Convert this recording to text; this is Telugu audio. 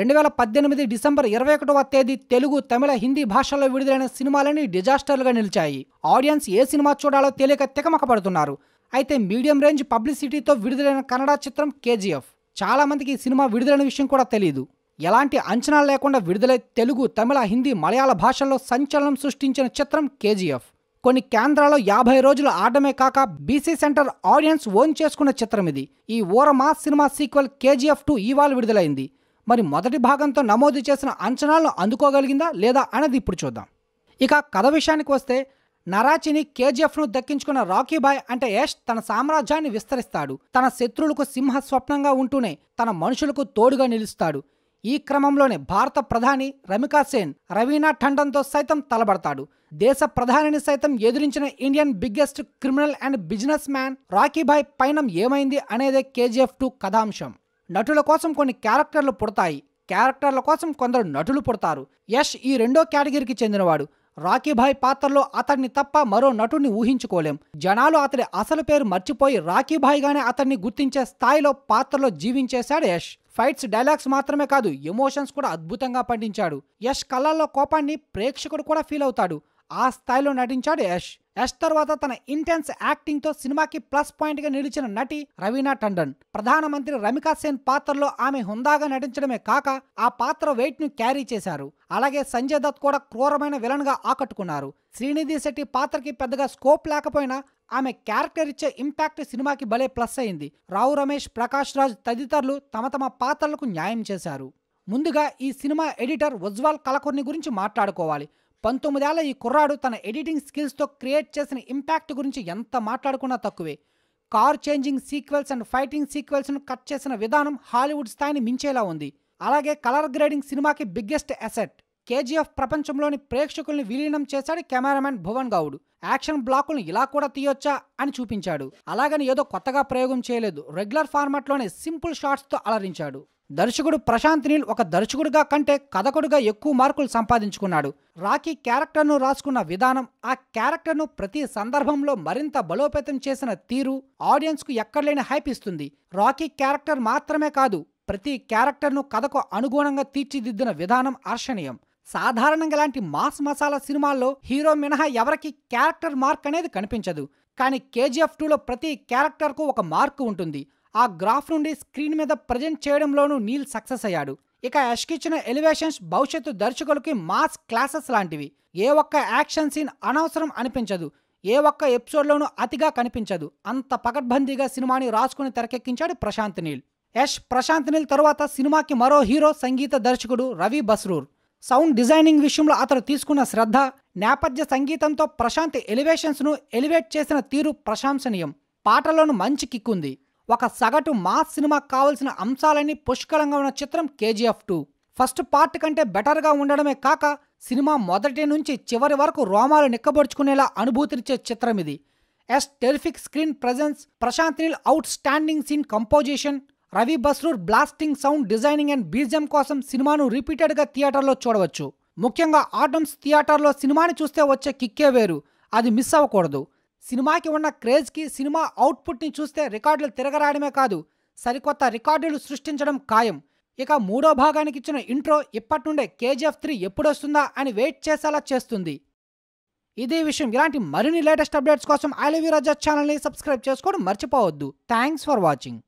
రెండు వేల పద్దెనిమిది డిసెంబర్ ఇరవై ఒకటవ తేదీ తెలుగు తమిళ హిందీ భాషల్లో విడుదలైన సినిమాలని డిజాస్టర్లుగా నిలిచాయి ఆడియన్స్ ఏ సినిమా చూడాలో తెలియక తెకమక పడుతున్నారు అయితే మీడియం రేంజ్ పబ్లిసిటీతో విడుదలైన కన్నడ చిత్రం కేజీఎఫ్ చాలామందికి ఈ సినిమా విడుదలైన విషయం కూడా తెలియదు ఎలాంటి అంచనాలు లేకుండా విడుదలై తెలుగు తమిళ హిందీ మలయాళ భాషల్లో సంచలనం సృష్టించిన చిత్రం కేజీఎఫ్ కొన్ని కేంద్రాల్లో యాభై రోజులు ఆడమే కాక బీసీ సెంటర్ ఆడియన్స్ ఓన్ చేసుకున్న చిత్రం ఇది ఈ ఓర mass cinema sequel KGF two ఇవాళ విడుదలైంది మరి మొదటి భాగంతో నమోదు చేసిన అంచనాలను అందుకోగలిగిందా లేదా అనేది ఇప్పుడు చూద్దాం ఇక కథ విషయానికి వస్తే నరాచిని కేజీఎఫ్ను దక్కించుకున్న రాకీబాయ్ అంటే యష్ తన సామ్రాజ్యాన్ని విస్తరిస్తాడు తన శత్రువులకు సింహ స్వప్నంగా ఉంటూనే తన మనుషులకు తోడుగా నిలుస్తాడు ఈ క్రమంలోనే భారత ప్రధాని రమికా సేన్ రవీనా టండన్తో సైతం తలబడతాడు దేశ ప్రధానిని సైతం ఎదిరించిన Indian biggest criminal and business man Rockybhai పైనం ఏమైంది అనేదే కేజీఎఫ్ టూ కథాంశం నటుల కోసం కొన్ని క్యారెక్టర్లు పుడతాయి క్యారెక్టర్ల కోసం కొందరు నటులు పుడతారు యష్ ఈ రెండో కేటగిరీకి చెందినవాడు రాఖీభాయ్ పాత్రలో అతన్ని తప్ప మరో నటుడిని ఊహించుకోలేం జనాలు అతడి అసలు పేరు మర్చిపోయి రాఖీభాయ్గానే అతన్ని గుర్తించే స్థాయిలో పాత్రలో జీవించేశాడు యష్ ఫైట్స్ డైలాగ్స్ మాత్రమే కాదు ఎమోషన్స్ కూడా అద్భుతంగా పండించాడు యష్ కళ్ళల్లో కోపాన్ని ప్రేక్షకుడు కూడా ఫీల్ అవుతాడు ఆ స్థాయిలో నటించాడు యష్ యష్ తర్వాత తన ఇంటెన్స్ యాక్టింగ్ తో సినిమాకి ప్లస్ పాయింట్ గా నిలిచిన నటి రవీనా టండన్ ప్రధానమంత్రి రమికా సేన్ పాత్రలో ఆమె హుందాగా నటించడమే కాక ఆ పాత్ర వెయిట్ ను క్యారీ చేశారు అలాగే సంజయ్ దత్ కూడా క్రూరమైన విలన్ గా ఆకట్టుకున్నారు శ్రీనిధి శెట్టి పాత్రకి పెద్దగా స్కోప్ లేకపోయినా ఆమె క్యారెక్టర్ ఇచ్చే ఇంపాక్ట్ సినిమాకి భలే ప్లస్ అయింది రావు రమేష్ ప్రకాష్ రాజ్ తదితరులు తమ తమ పాత్రలకు న్యాయం చేశారు ముందుగా ఈ సినిమా ఎడిటర్ ఉజ్వాల్ కలకుర్ని గురించి మాట్లాడుకోవాలి పంతొమ్మిదేళ్ల ఈ కుర్రాడు తన ఎడిటింగ్ స్కిల్స్తో క్రియేట్ చేసిన ఇంపాక్ట్ గురించి ఎంత మాట్లాడుకున్నా తక్కువే car changing sequels and fighting సీక్వెల్స్ను కట్ చేసిన విధానం హాలీవుడ్ స్థాయిని మించేలా ఉంది అలాగే కలర్ గ్రేడింగ్ సినిమాకి బిగ్గెస్ట్ అసెట్ కేజీఎఫ్ ప్రపంచంలోని ప్రేక్షకుల్ని విలీనం చేశాడు కెమెరామెన్ భువన్ గౌడ్ యాక్షన్ బ్లాకులను ఇలా కూడా తీయొచ్చా అని చూపించాడు అలాగని ఏదో కొత్తగా ప్రయోగం చేయలేదు రెగ్యులర్ ఫార్మాట్లోనే సింపుల్ షార్ట్స్తో అలరించాడు దర్శకుడు ప్రశాంత్ నీల్ ఒక దర్శకుడిగా కంటే కథకుడుగా ఎక్కువ మార్కులు సంపాదించుకున్నాడు రాకీ క్యారెక్టర్ను రాసుకున్న విధానం ఆ క్యారెక్టర్ను ప్రతి సందర్భంలో మరింత బలోపేతం చేసిన తీరు ఆడియన్స్కు ఎక్కడలేని హైప్ ఇస్తుంది రాకీ క్యారెక్టర్ మాత్రమే కాదు ప్రతి క్యారెక్టర్ను కథకు అనుగుణంగా తీర్చిదిద్దిన విధానం ఆర్షణీయం సాధారణంగా లాంటి మాస్ మసాలా సినిమాల్లో హీరో మినహా ఎవరికి క్యారెక్టర్ మార్క్ అనేది కనిపించదు కానీ కేజీఎఫ్ టూలో ప్రతి క్యారెక్టర్కు ఒక మార్కు ఉంటుంది ఆ గ్రాఫ్ నుండి స్క్రీన్ మీద ప్రజెంట్ చేయడంలోనూ నీల్ సక్సెస్ అయ్యాడు ఇక యష్కి ఇచ్చిన ఎలివేషన్స్ భవిష్యత్తు దర్శకులకి మాస్ క్లాసెస్ లాంటివి ఏ ఒక్క యాక్షన్ సీన్ అనవసరం అనిపించదు ఏ ఒక్క ఎపిసోడ్లోనూ అతిగా కనిపించదు అంత పకడ్బందీగా సినిమాని రాసుకుని తెరకెక్కించాడు ప్రశాంత్ నీల్ యష్ ప్రశాంత్ నీల్ తరువాత సినిమాకి మరో హీరో సంగీత దర్శకుడు రవి బస్రూర్ సౌండ్ డిజైనింగ్ విషయంలో అతను తీసుకున్న శ్రద్ధ నేపథ్య సంగీతంతో ప్రశాంత్ ఎలివేషన్స్ను ఎలివేట్ చేసిన తీరు ప్రశంసనీయం పాటలోను మంచి కిక్కుంది ఒక సగటు మాస్ సినిమా కావలసిన అంశాలన్నీ పుష్కలంగా ఉన్న చిత్రం కేజీఎఫ్ టూ ఫస్ట్ పార్ట్ కంటే బెటర్గా ఉండడమే కాక సినిమా మొదటి నుంచి చివరి వరకు రోమాలు నిక్కబడుచుకునేలా అనుభూతినిచ్చే చిత్రం ఇది yes terrific screen presence Prashanth Neel outstanding scene composition Ravi Basrur blasting sound designing and BGM కోసం సినిమాను రిపీటెడ్గా థియేటర్లో చూడవచ్చు ముఖ్యంగా ఆటమ్స్ థియేటర్లో సినిమాని చూస్తే వచ్చే కిక్కే వేరు అది మిస్ అవ్వకూడదు సినిమాకి ఉన్న క్రేజ్కి సినిమా అవుట్పుట్ని చూస్తే రికార్డులు తిరగరాయడమే కాదు సరికొత్త రికార్డులు సృష్టించడం ఖాయం ఇక మూడో భాగానికి ఇచ్చిన ఇంట్రో ఇప్పటి నుండే కేజీఎఫ్ త్రీ ఎప్పుడొస్తుందా అని వెయిట్ చేసేలా చేస్తుంది ఇదే విషయం ఇలాంటి మరిన్ని లేటెస్ట్ అప్డేట్స్ కోసం ఐలవీ రాజా ఛానల్ని సబ్స్క్రైబ్ చేసుకోవడం మర్చిపోవద్దు థ్యాంక్స్ ఫర్ వాచింగ్